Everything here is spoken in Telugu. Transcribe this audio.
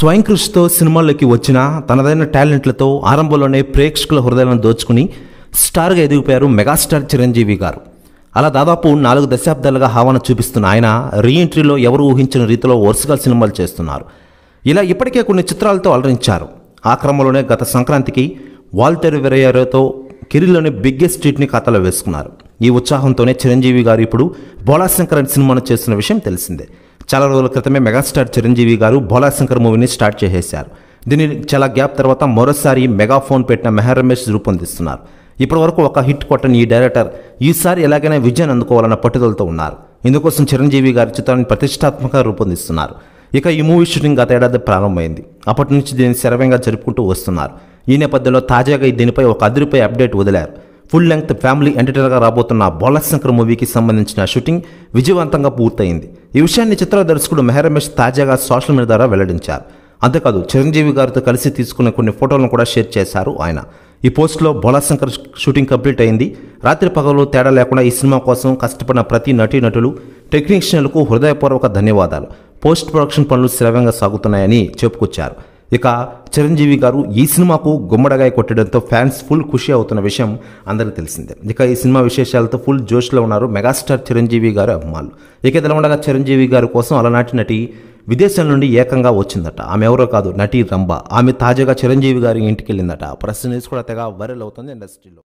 స్వయం కృషితో సినిమాల్లోకి వచ్చిన తనదైన టాలెంట్లతో ఆరంభంలోనే ప్రేక్షకుల హృదయాలను దోచుకుని స్టార్గా ఎదిగిపోయారు మెగాస్టార్ చిరంజీవి గారు అలా దాదాపు నాలుగు దశాబ్దాలుగా హావాన చూపిస్తున్న ఆయన రీఎంట్రీలో ఎవరు ఊహించిన రీతిలో వరుసగా సినిమాలు చేస్తున్నారు ఇలా ఇప్పటికే కొన్ని చిత్రాలతో అలరించారు ఆ క్రమంలోనే గత సంక్రాంతికి వాల్తేరు వెరయరోతో కెరీర్లోని బిగ్గెస్ట్ స్ట్రీట్ని ఖాతాలో వేసుకున్నారు ఈ ఉత్సాహంతోనే చిరంజీవి గారు ఇప్పుడు బోళాశంకర్ సినిమాను చేస్తున్న విషయం తెలిసిందే చాలా రోజుల క్రితమే మెగాస్టార్ చిరంజీవి గారు భోలాశంకర్ మూవీని స్టార్ట్ చేసేశారు దీని చాలా గ్యాప్ తర్వాత మరోసారి మెగాఫోన్ పెట్టిన మెహర్ రమేష్ రూపొందిస్తున్నారు ఇప్పటివరకు ఒక హిట్ కొట్టని ఈ డైరెక్టర్ ఈసారి ఎలాగైనా విజయాన్ని అందుకోవాలన్న పట్టుదలతో ఉన్నారు ఇందుకోసం చిరంజీవి గారి చిత్రాన్ని ప్రతిష్టాత్మకంగా రూపొందిస్తున్నారు ఇక ఈ మూవీ షూటింగ్ గత ఏడాది ప్రారంభమైంది అప్పటి నుంచి దీన్ని శరవంగా జరుపుకుంటూ వస్తున్నారు ఈ నేపథ్యంలో తాజాగా దీనిపై ఒక అదిరిపై అప్డేట్ వదిలారు ఫుల్ లెంగ్త్ ఫ్యామిలీ ఎంటర్టైనర్గా రాబోతున్న బోలశంకర్ మూవీకి సంబంధించిన షూటింగ్ విజయవంతంగా పూర్తయింది ఈ విషయాన్ని చిత్ర దర్శకుడు మెహరమేష్ తాజాగా సోషల్ మీడియా ద్వారా వెల్లడించారు అంతేకాదు చిరంజీవి గారితో కలిసి తీసుకున్న కొన్ని ఫోటోలను కూడా షేర్ చేశారు ఆయన ఈ పోస్ట్లో బోలాశంకర్ షూటింగ్ కంప్లీట్ అయింది రాత్రి పగలు తేడా లేకుండా ఈ సినిమా కోసం కష్టపడిన ప్రతి నటీనటులు టెక్నీషియన్లకు హృదయపూర్వక ధన్యవాదాలు పోస్ట్ ప్రొడక్షన్ పనులు శ్రవ్యంగా సాగుతున్నాయని చెప్పుకొచ్చారు ఇక చిరంజీవి గారు ఈ సినిమాకు గుమ్మడగాయ కొట్టడంతో ఫ్యాన్స్ ఫుల్ ఖుషి అవుతున్న విషయం అందరికీ తెలిసిందే ఇక ఈ సినిమా విశేషాలతో ఫుల్ జోష్లో ఉన్నారు మెగాస్టార్ చిరంజీవి గారు అభిమానులు ఇక ఇలా ఉండగా చిరంజీవి గారి కోసం అలనాటి నటి విదేశాల నుండి ఏకంగా వచ్చిందట ఆమె ఎవరో కాదు నటి రంభ ఆమె తాజాగా చిరంజీవి గారి ఇంటికి వెళ్ళిందట ప్రశ్న కూడా తెగ వైరల్ అవుతుంది ఇండస్ట్రీలో